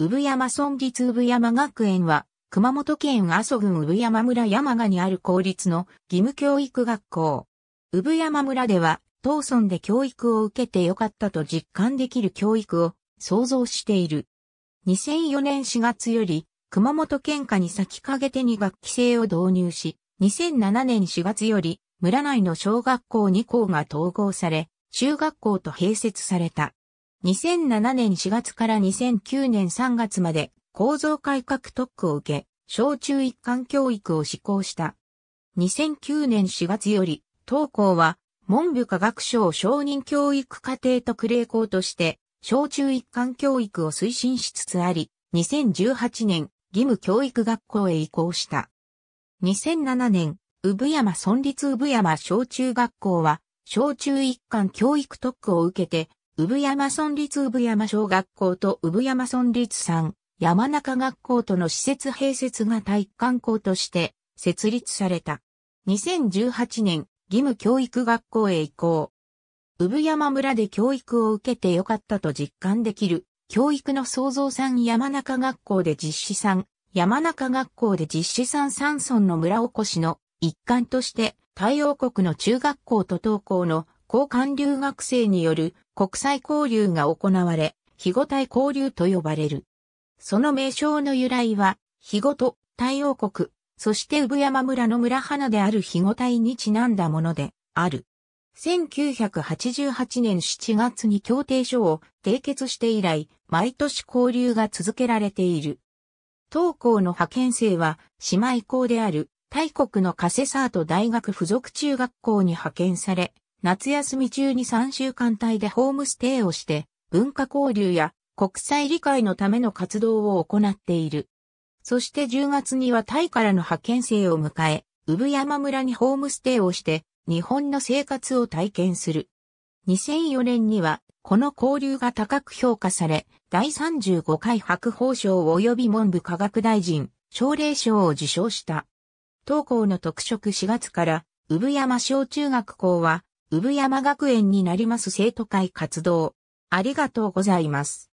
産山村立産山学園は、熊本県阿蘇郡産山村山賀にある公立の義務教育学校。産山村では、当村で教育を受けてよかったと実感できる教育を想像している。2004年4月より、熊本県下に先駆けてに学期制を導入し、2007年4月より、村内の小学校2校が統合され、中学校と併設された。2007年4月から2009年3月まで構造改革特区を受け、小中一貫教育を施行した。2009年4月より、当校は文部科学省承認教育課程特例校として、小中一貫教育を推進しつつあり、2018年、義務教育学校へ移行した。2007年、産山村立産山小中学校は、小中一貫教育特区を受けて、産山村立産山小学校と産山村立産山中学校との施設併設が体育館校として設立された。2018年、義務教育学校へ移行。産山村で教育を受けてよかったと実感できる、教育の創造産山中学校で実施産、山中学校で実施産山村の村おこしの一環として、太陽国の中学校と東校の交換留学生による国際交流が行われ、日ごい交流と呼ばれる。その名称の由来は、日ごと、太陽国、そして産山村の村花である日ごいにちなんだもので、ある。1988年7月に協定書を締結して以来、毎年交流が続けられている。当校の派遣生は、姉妹校である、大国のカセサート大学附属中学校に派遣され、夏休み中に3週間帯でホームステイをして、文化交流や国際理解のための活動を行っている。そして10月にはタイからの派遣生を迎え、産山村にホームステイをして、日本の生活を体験する。2004年には、この交流が高く評価され、第35回白宝賞及び文部科学大臣、奨励賞を受賞した。当校の特色4月から、産山小中学校は、産山学園になります生徒会活動。ありがとうございます。